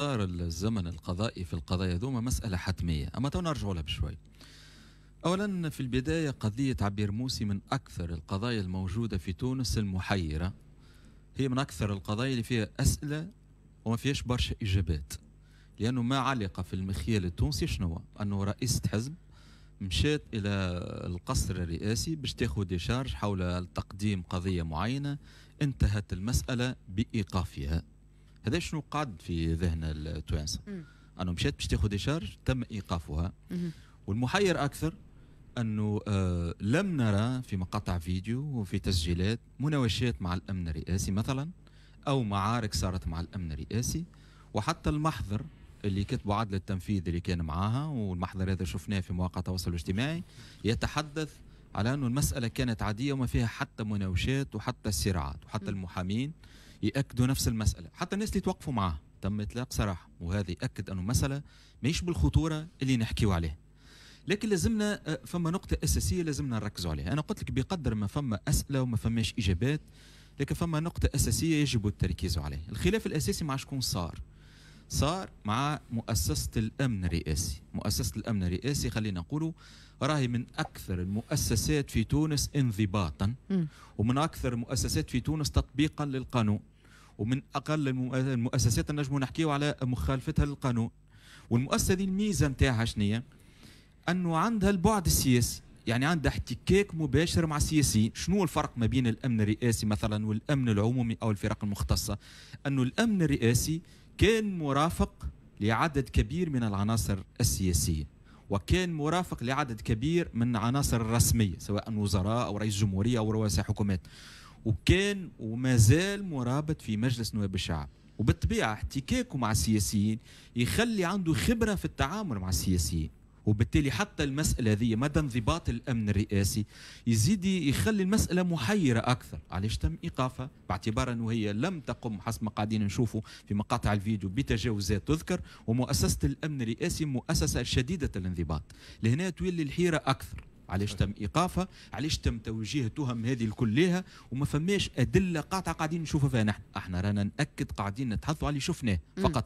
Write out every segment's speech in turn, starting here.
صار الزمن القضائي في القضايا ذوما مسألة حتمية أما تو نرجع لها بشوي أولا في البداية قضية عبير موسي من أكثر القضايا الموجودة في تونس المحيرة هي من أكثر القضايا اللي فيها أسئلة وما فيهاش برشا إجابات لأنه ما علق في المخيال التونسي شنو أنه رئيسة حزب مشات إلى القصر الرئاسي باش تاخذ ديشارج حول تقديم قضية معينة انتهت المسألة بإيقافها هذا شنو قاد في ذهن التوانسه انه مشات باش تاخذ شارج تم ايقافها والمحير اكثر انه آه لم نرى في مقاطع فيديو وفي تسجيلات مناوشات مع الامن الرئاسي مثلا او معارك صارت مع الامن الرئاسي وحتى المحضر اللي كتبوا عدل التنفيذ اللي كان معاها والمحضر هذا شفناه في مواقع التواصل الاجتماعي يتحدث على انه المساله كانت عاديه وما فيها حتى مناوشات وحتى صراعات وحتى المحامين يأكدوا نفس المسألة حتى الناس اللي توقفوا معاه تم إطلاق سراح وهذا يأكد أنه مسألة ماهيش بالخطورة اللي نحكيو عليها لكن لازمنا آه، فما نقطة أساسية لازمنا نركزوا عليها أنا قلت لك بقدر ما فما أسئلة وما فماش إجابات لكن فما نقطة أساسية يجب التركيز عليها الخلاف الأساسي مع شكون صار صار مع مؤسسة الأمن الرئاسي مؤسسة الأمن الرئاسي خلينا نقولوا راهي من أكثر المؤسسات في تونس انضباطا ومن أكثر المؤسسات في تونس تطبيقا للقانون ومن اقل المؤسسات نجموا نحكيو على مخالفتها للقانون والمؤسسه دي الميزه نتاعها شنية انه عندها البعد السياسي يعني عندها احتكاك مباشر مع السياسيين شنو الفرق ما بين الامن الرئاسي مثلا والامن العمومي او الفرق المختصه انه الامن الرئاسي كان مرافق لعدد كبير من العناصر السياسيه وكان مرافق لعدد كبير من عناصر الرسمية سواء وزراء أو رئيس جمهورية أو رؤساء حكومات وكان ومازال مرابط في مجلس نواب الشعب وبالطبيعة احتكاكه مع السياسيين يخلي عنده خبرة في التعامل مع السياسيين وبالتالي حتى المسألة هذه مدى انضباط الأمن الرئاسي يزيد يخلي المسألة محيرة أكثر علاش تم إيقافها باعتبار أنه هي لم تقم حسب ما قاعدين نشوفه في مقاطع الفيديو بتجاوزات تذكر ومؤسسة الأمن الرئاسي مؤسسة شديدة الانضباط لهنا تولي الحيرة أكثر علاش تم ايقافها علاش تم توجيه تهم هذه كلها وما فماش ادله قاطعه قاعدين نشوفها فيها نحن احنا رانا ناكد قاعدين نتحدثوا على اللي شفناه فقط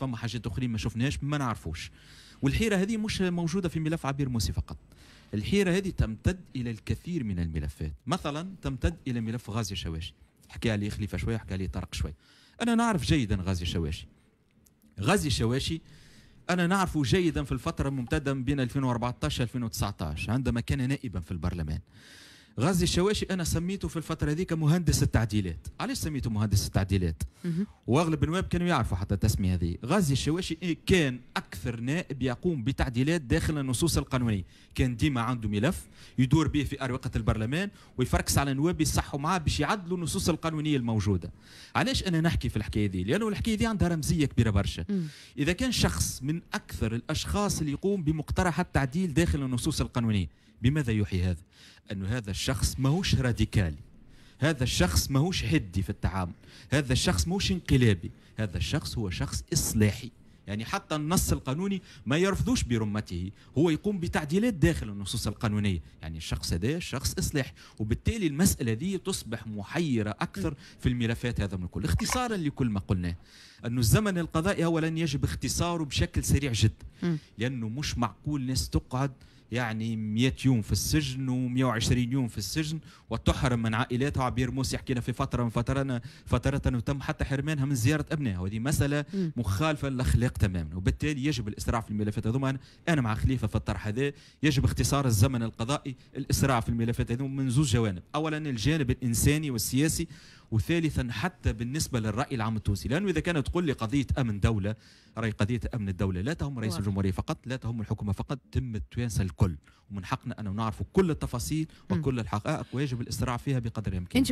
فما حاجات اخرين ما شفناهاش ما نعرفوش والحيره هذه مش موجوده في ملف عبير موسي فقط الحيره هذه تمتد الى الكثير من الملفات مثلا تمتد الى ملف غازي شواشي حكى عليه خليفه شويه حكى عليه طرق شويه انا نعرف جيدا غازي شواشي غازي شواشي انا نعرفه جيدا في الفتره الممتده بين 2014 2019 عندما كان نائبا في البرلمان غازي الشواشي انا سميته في الفتره هذيك مهندس التعديلات علاش سميته مهندس التعديلات واغلب النواب كانوا يعرفوا حتى التسميه هذه غازي الشواشي إيه، كان اكثر نائب يقوم بتعديلات داخل النصوص القانونيه كان ديما عنده ملف يدور به في اروقه البرلمان ويفركس على النواب يصحوا معاه باش يعدلوا النصوص القانونيه الموجوده علاش انا نحكي في الحكايه دي لانه الحكايه دي عندها رمزيه كبيره برشا اذا كان شخص من اكثر الاشخاص اللي يقوم بمقترح التعديل داخل النصوص القانونيه بماذا يوحي هذا انه هذا الشخص الشخص ماهوش راديكالي هذا الشخص ماهوش حدي في التعامل هذا الشخص ماهوش انقلابي هذا الشخص هو شخص إصلاحي يعني حتى النص القانوني ما يرفضوش برمته هو يقوم بتعديلات داخل النصوص القانونية يعني الشخص هذا شخص إصلاح وبالتالي المسألة دي تصبح محيرة أكثر في الملفات هذا من الكل اختصارا لكل ما قلناه أنه الزمن القضائي أولا يجب اختصاره بشكل سريع جدا لأنه مش معقول ناس تقعد يعني 100 يوم في السجن و120 يوم في السجن وتحرم من عائلاتها عبير موسى حكينا في فتره من فترنا فتره وتم حتى حرمانها من زياره ابنائها وهذه مساله مخالفه للاخلاق تماما وبالتالي يجب الاسراع في الملفات هذوما انا مع خليفه في الطرح هذا يجب اختصار الزمن القضائي الاسراع في الملفات هذوما من زوج جوانب اولا الجانب الانساني والسياسي وثالثا حتى بالنسبة للرأي العام التونسي لأنه إذا كانت تقول لي قضية أمن دولة رأي قضية أمن الدولة لا تهم رئيس الجمهورية فقط لا تهم الحكومة فقط تم التوانسة الكل ومن حقنا أن نعرف كل التفاصيل وكل الحقائق ويجب الإسراع فيها بقدر الإمكان